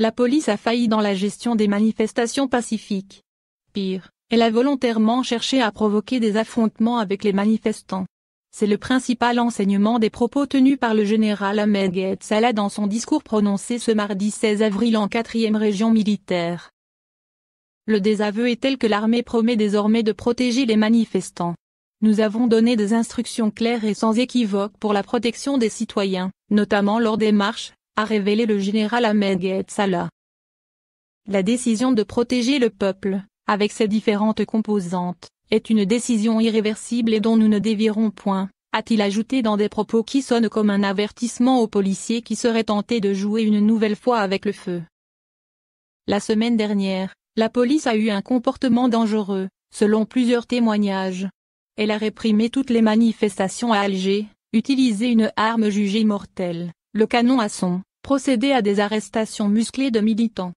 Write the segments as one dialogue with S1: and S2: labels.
S1: La police a failli dans la gestion des manifestations pacifiques. Pire, elle a volontairement cherché à provoquer des affrontements avec les manifestants. C'est le principal enseignement des propos tenus par le général Ahmed Salah dans son discours prononcé ce mardi 16 avril en 4e région militaire. Le désaveu est tel que l'armée promet désormais de protéger les manifestants. Nous avons donné des instructions claires et sans équivoque pour la protection des citoyens, notamment lors des marches, a révélé le général Ahmed Salah. La décision de protéger le peuple, avec ses différentes composantes, est une décision irréversible et dont nous ne dévierons point, a-t-il ajouté dans des propos qui sonnent comme un avertissement aux policiers qui seraient tentés de jouer une nouvelle fois avec le feu. La semaine dernière, la police a eu un comportement dangereux, selon plusieurs témoignages. Elle a réprimé toutes les manifestations à Alger, utilisé une arme jugée mortelle, le canon à son procéder à des arrestations musclées de militants.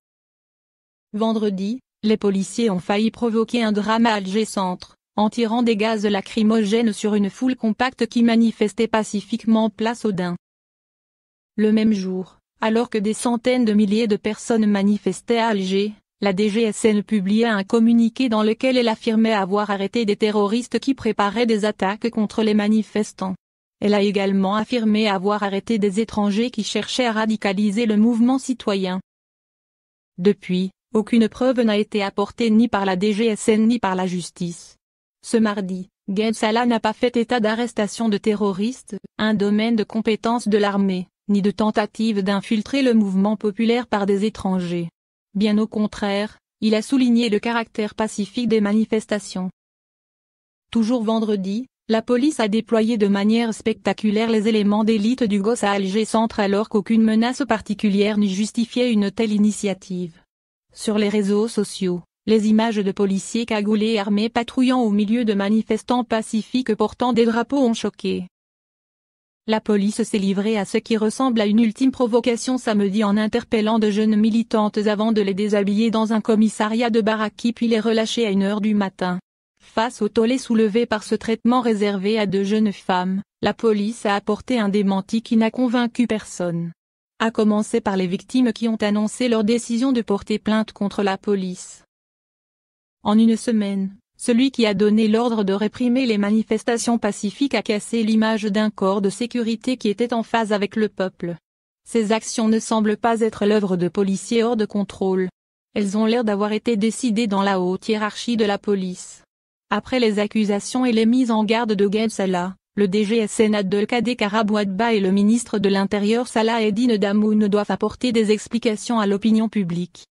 S1: Vendredi, les policiers ont failli provoquer un drame à Alger Centre, en tirant des gaz lacrymogènes sur une foule compacte qui manifestait pacifiquement place Audin. Le même jour, alors que des centaines de milliers de personnes manifestaient à Alger, la DGSN publiait un communiqué dans lequel elle affirmait avoir arrêté des terroristes qui préparaient des attaques contre les manifestants. Elle a également affirmé avoir arrêté des étrangers qui cherchaient à radicaliser le mouvement citoyen. Depuis, aucune preuve n'a été apportée ni par la DGSN ni par la justice. Ce mardi, Gensala n'a pas fait état d'arrestation de terroristes, un domaine de compétence de l'armée, ni de tentative d'infiltrer le mouvement populaire par des étrangers. Bien au contraire, il a souligné le caractère pacifique des manifestations. Toujours vendredi, la police a déployé de manière spectaculaire les éléments d'élite du GOS à Alger Centre alors qu'aucune menace particulière n'y justifiait une telle initiative. Sur les réseaux sociaux, les images de policiers cagoulés et armés patrouillant au milieu de manifestants pacifiques portant des drapeaux ont choqué. La police s'est livrée à ce qui ressemble à une ultime provocation samedi en interpellant de jeunes militantes avant de les déshabiller dans un commissariat de Baraki puis les relâcher à une heure du matin. Face au tollé soulevé par ce traitement réservé à deux jeunes femmes, la police a apporté un démenti qui n'a convaincu personne. A commencer par les victimes qui ont annoncé leur décision de porter plainte contre la police. En une semaine, celui qui a donné l'ordre de réprimer les manifestations pacifiques a cassé l'image d'un corps de sécurité qui était en phase avec le peuple. Ces actions ne semblent pas être l'œuvre de policiers hors de contrôle. Elles ont l'air d'avoir été décidées dans la haute hiérarchie de la police. Après les accusations et les mises en garde de Gaël Salah, le DGSN Abdelkader Karabouadba et le ministre de l'Intérieur Salah Eddine Damoun doivent apporter des explications à l'opinion publique.